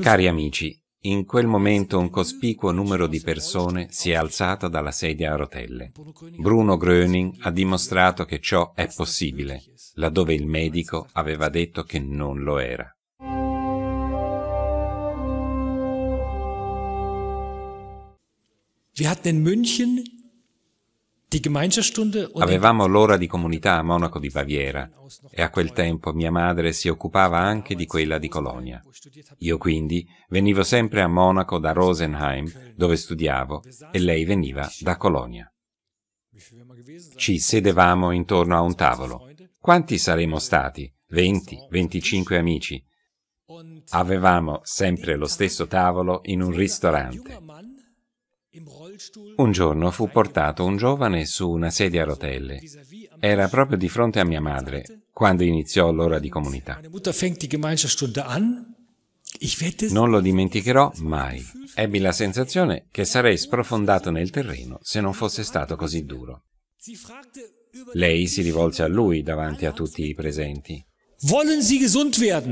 Cari amici, in quel momento un cospicuo numero di persone si è alzato dalla sedia a rotelle. Bruno Gröning ha dimostrato che ciò è possibile, laddove il medico aveva detto che non lo era. Wir hatten in München Avevamo l'ora di comunità a Monaco di Baviera e a quel tempo mia madre si occupava anche di quella di Colonia. Io quindi venivo sempre a Monaco da Rosenheim, dove studiavo, e lei veniva da Colonia. Ci sedevamo intorno a un tavolo. Quanti saremmo stati? 20, 25 amici. Avevamo sempre lo stesso tavolo in un ristorante. Un giorno fu portato un giovane su una sedia a rotelle. Era proprio di fronte a mia madre, quando iniziò l'ora di comunità. Non lo dimenticherò mai. Ebbi la sensazione che sarei sprofondato nel terreno se non fosse stato così duro. Lei si rivolse a lui davanti a tutti i presenti.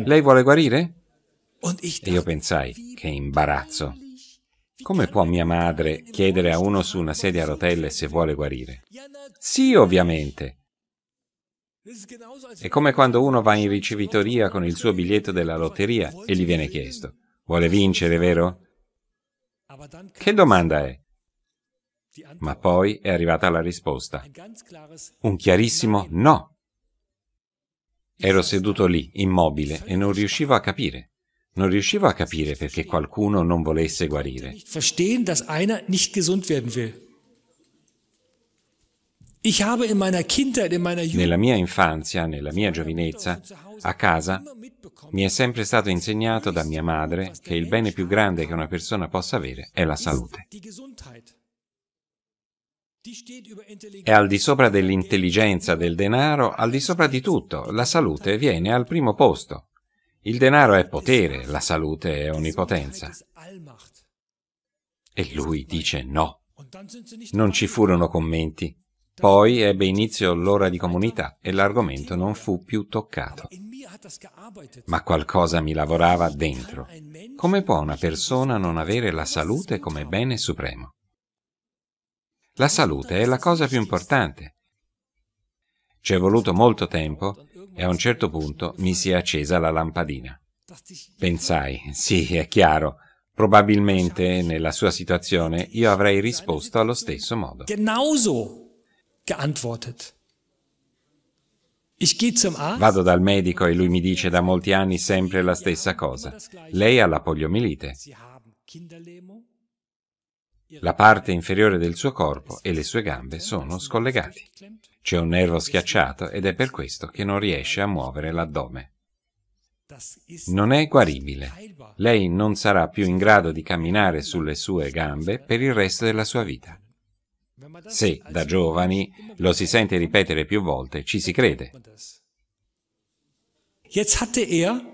Lei vuole guarire? E io pensai, che imbarazzo. Come può mia madre chiedere a uno su una sedia a rotelle se vuole guarire? Sì, ovviamente. È come quando uno va in ricevitoria con il suo biglietto della lotteria e gli viene chiesto, vuole vincere, vero? Che domanda è? Ma poi è arrivata la risposta. Un chiarissimo no. Ero seduto lì, immobile, e non riuscivo a capire. Non riuscivo a capire perché qualcuno non volesse guarire. Verstehen, dass einer nicht gesund werden will. Nella mia infanzia, nella mia giovinezza, a casa mi è sempre stato insegnato da mia madre che il bene più grande che una persona possa avere è la salute. È al di sopra dell'intelligenza, del denaro, al di sopra di tutto. La salute viene al primo posto. Il denaro è potere, la salute è onnipotenza. E lui dice no. Non ci furono commenti. Poi ebbe inizio l'ora di comunità e l'argomento non fu più toccato. Ma qualcosa mi lavorava dentro. Come può una persona non avere la salute come bene supremo? La salute è la cosa più importante. Ci è voluto molto tempo e a un certo punto mi si è accesa la lampadina. Pensai, sì, è chiaro, probabilmente nella sua situazione io avrei risposto allo stesso modo. Vado dal medico e lui mi dice da molti anni sempre la stessa cosa. Lei ha la poliomielite. La parte inferiore del suo corpo e le sue gambe sono scollegati. C'è un nervo schiacciato ed è per questo che non riesce a muovere l'addome. Non è guaribile. Lei non sarà più in grado di camminare sulle sue gambe per il resto della sua vita. Se da giovani lo si sente ripetere più volte, ci si crede. Jetzt hatte er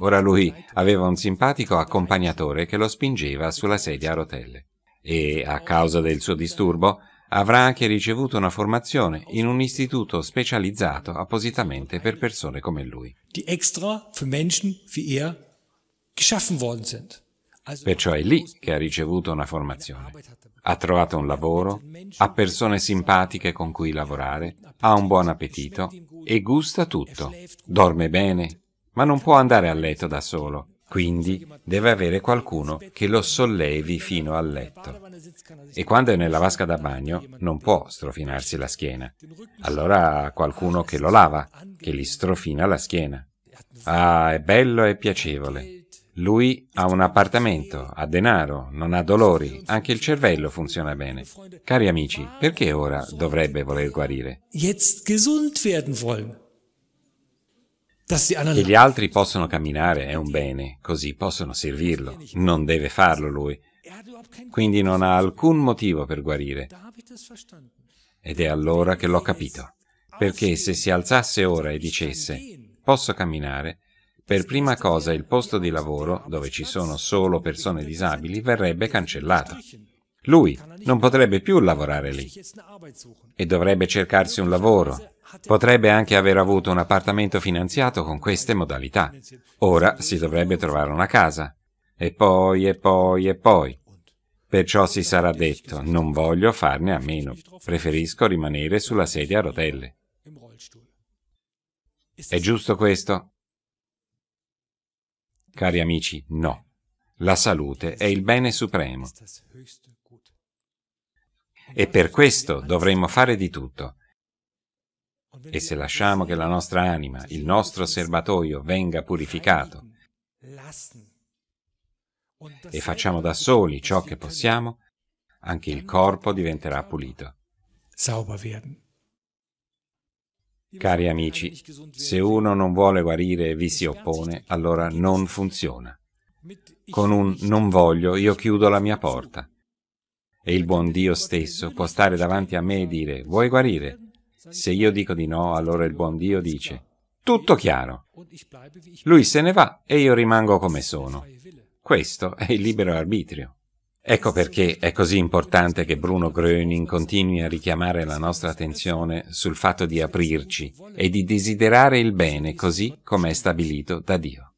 Ora lui aveva un simpatico accompagnatore che lo spingeva sulla sedia a rotelle e, a causa del suo disturbo, avrà anche ricevuto una formazione in un istituto specializzato appositamente per persone come lui. Er, Perciò è lì che ha ricevuto una formazione. Ha trovato un lavoro, ha persone simpatiche con cui lavorare, ha un buon appetito e gusta tutto. Dorme bene, ma non può andare a letto da solo, quindi deve avere qualcuno che lo sollevi fino al letto. E quando è nella vasca da bagno non può strofinarsi la schiena. Allora ha qualcuno che lo lava, che gli strofina la schiena. Ah, è bello e piacevole. Lui ha un appartamento, ha denaro, non ha dolori, anche il cervello funziona bene. Cari amici, perché ora dovrebbe voler guarire? Jetzt gesund werden wollen. Che gli altri possono camminare è un bene, così possono servirlo. Non deve farlo lui. Quindi non ha alcun motivo per guarire. Ed è allora che l'ho capito. Perché se si alzasse ora e dicesse posso camminare, per prima cosa il posto di lavoro, dove ci sono solo persone disabili, verrebbe cancellato. Lui non potrebbe più lavorare lì e dovrebbe cercarsi un lavoro Potrebbe anche aver avuto un appartamento finanziato con queste modalità. Ora si dovrebbe trovare una casa. E poi, e poi, e poi. Perciò si sarà detto, non voglio farne a meno, preferisco rimanere sulla sedia a rotelle. È giusto questo? Cari amici, no. La salute è il bene supremo. E per questo dovremmo fare di tutto, e se lasciamo che la nostra anima, il nostro serbatoio, venga purificato e facciamo da soli ciò che possiamo, anche il corpo diventerà pulito. Cari amici, se uno non vuole guarire e vi si oppone, allora non funziona. Con un non voglio io chiudo la mia porta. E il buon Dio stesso può stare davanti a me e dire, vuoi guarire? Se io dico di no, allora il buon Dio dice, tutto chiaro. Lui se ne va e io rimango come sono. Questo è il libero arbitrio. Ecco perché è così importante che Bruno Gröning continui a richiamare la nostra attenzione sul fatto di aprirci e di desiderare il bene così come è stabilito da Dio.